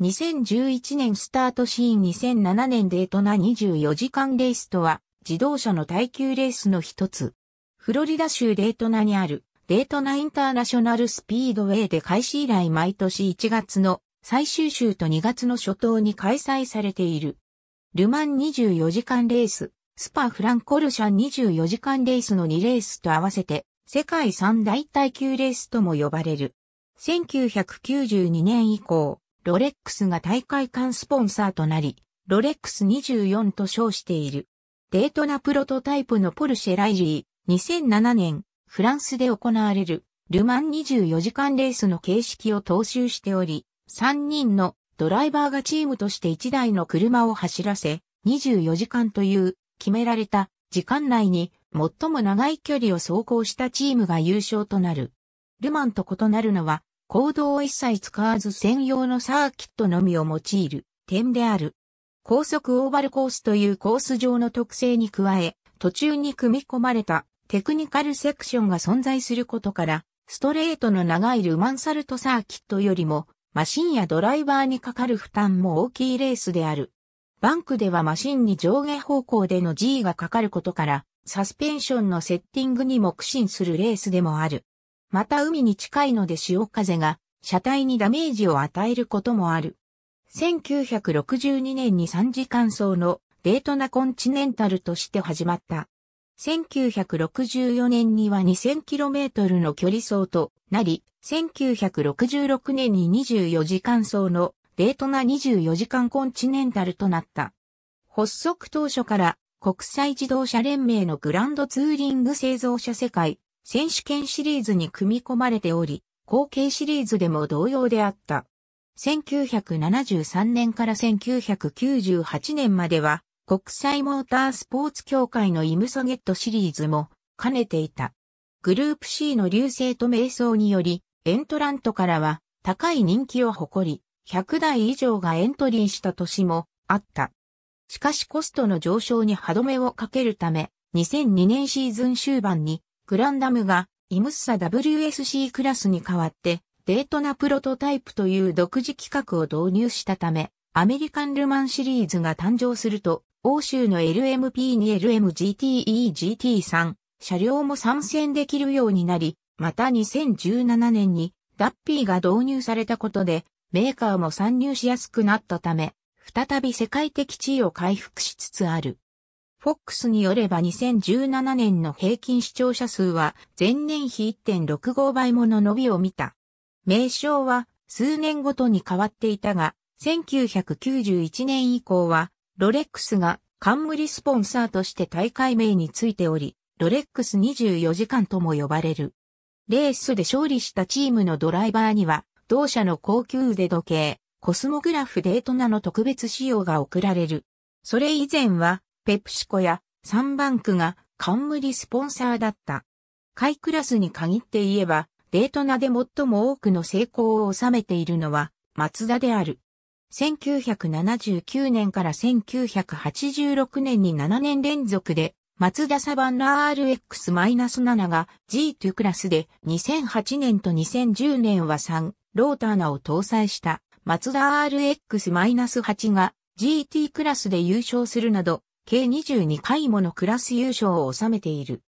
2011年スタートシーン2007年デートナ24時間レースとは自動車の耐久レースの一つ。フロリダ州デートナにあるデートナインターナショナルスピードウェイで開始以来毎年1月の最終週と2月の初頭に開催されている。ルマン24時間レース、スパフランコルシャン24時間レースの2レースと合わせて世界三大耐久レースとも呼ばれる。1992年以降、ロレックスが大会間スポンサーとなり、ロレックス24と称している。デートなプロトタイプのポルシェライリー、2007年、フランスで行われる、ルマン24時間レースの形式を踏襲しており、3人のドライバーがチームとして1台の車を走らせ、24時間という決められた時間内に最も長い距離を走行したチームが優勝となる。ルマンと異なるのは行動を一切使わず専用のサーキットのみを用いる点である。高速オーバルコースというコース上の特性に加え、途中に組み込まれたテクニカルセクションが存在することから、ストレートの長いルマンサルトサーキットよりも、マシンやドライバーにかかる負担も大きいレースである。バンクではマシンに上下方向での G がかかることから、サスペンションのセッティングにも苦心するレースでもある。また海に近いので潮風が車体にダメージを与えることもある。1962年に3次間走のデートナコンチネンタルとして始まった。1964年には 2000km の距離走となり、1966年に24時間走のデートナ24時間コンチネンタルとなった。発足当初から国際自動車連盟のグランドツーリング製造者世界選手権シリーズに組み込まれており、後継シリーズでも同様であった。1973年から1998年までは、国際モータースポーツ協会のイムソゲットシリーズも兼ねていた。グループ C の流星と瞑想により、エントラントからは高い人気を誇り、100台以上がエントリーした年もあった。しかしコストの上昇に歯止めをかけるため、2002年シーズン終盤にグランダムがイムッサ WSC クラスに代わってデートナプロトタイプという独自規格を導入したため、アメリカンルマンシリーズが誕生すると、欧州の LMP2LMGTE GT3 車両も参戦できるようになり、また2017年にダッピーが導入されたことで、メーカーも参入しやすくなったため、再び世界的地位を回復しつつある。FOX によれば2017年の平均視聴者数は前年比1.65倍もの伸びを見た。名称は数年ごとに変わっていたが、1991年以降はロレックスが冠スポンサーとして大会名についており、ロレックス24時間とも呼ばれる。レースで勝利したチームのドライバーには、同社の高級腕時計、コスモグラフデートナの特別仕様が贈られる。それ以前は、ペプシコやサンバンクが冠スポンサーだった。下クラスに限って言えば、デートナで最も多くの成功を収めているのは、マツダである。1979年から1986年に7年連続で、マツダサバンナ RX-7 が G2 クラスで2008年と2010年は3ローターナを搭載したマツダ RX-8 が GT クラスで優勝するなど計22回ものクラス優勝を収めている。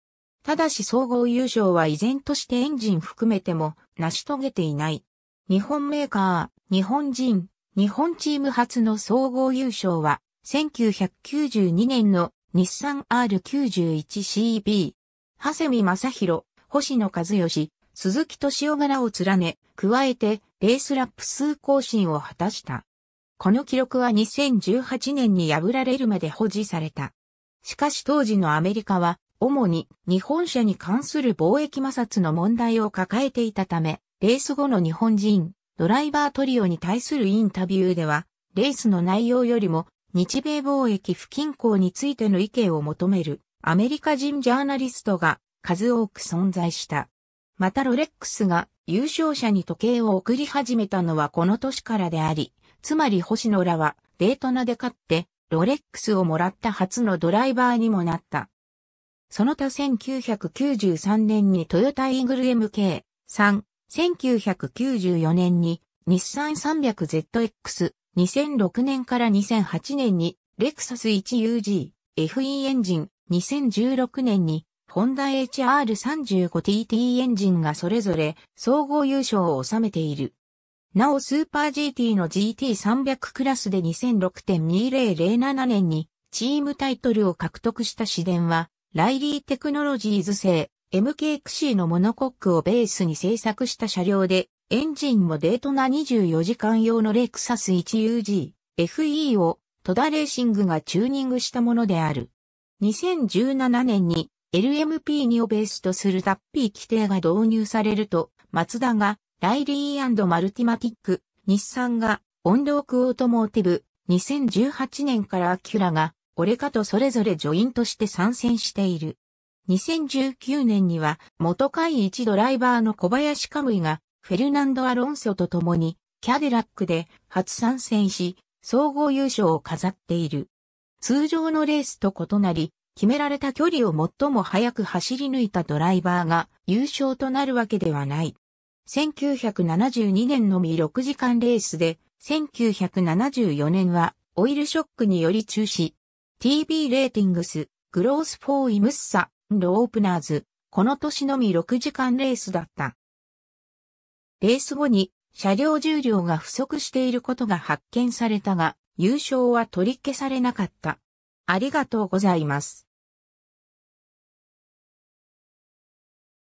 ただし総合優勝は依然としてエンジン含めても成し遂げていない。日本メーカー、日本人、日本チーム初の総合優勝は、1992年の日産 R91CB。長谷見正宏、星野和義、鈴木敏夫柄を連ね、加えてレースラップ数更新を果たした。この記録は2018年に破られるまで保持された。しかし当時のアメリカは、主に日本車に関する貿易摩擦の問題を抱えていたため、レース後の日本人、ドライバートリオに対するインタビューでは、レースの内容よりも、日米貿易不均衡についての意見を求める、アメリカ人ジャーナリストが数多く存在した。またロレックスが優勝者に時計を送り始めたのはこの年からであり、つまり星野らは、デートナで勝って、ロレックスをもらった初のドライバーにもなった。その他1993年にトヨタイーグル MK3、1994年に日産 300ZX、2006年から2008年にレクサス 1UG、FE エンジン、2016年にホンダ HR35TT エンジンがそれぞれ総合優勝を収めている。なおスーパー GT の GT300 クラスで2006.2007年にチームタイトルを獲得した市電は、ライリーテクノロジーズ製 MKXC のモノコックをベースに製作した車両で、エンジンもデートな24時間用のレクサス 1UG、FE をトダレーシングがチューニングしたものである。2017年に LMP2 をベースとする脱皮規定が導入されると、マツダがライリーマルティマティック、日産が、オンロークオートモーティブ、2018年からアキュラが、オレカとそれぞれジョインとして参戦している。2019年には、元会一ドライバーの小林カムイが、フェルナンド・アロンソと共に、キャデラックで初参戦し、総合優勝を飾っている。通常のレースと異なり、決められた距離を最も早く走り抜いたドライバーが優勝となるわけではない。1972年のみ6時間レースで、1974年はオイルショックにより中止。TV レーティングス、グロースフォーイムスサ、ロープナーズ、この年のみ6時間レースだった。レース後に車両重量が不足していることが発見されたが、優勝は取り消されなかった。ありがとうございます。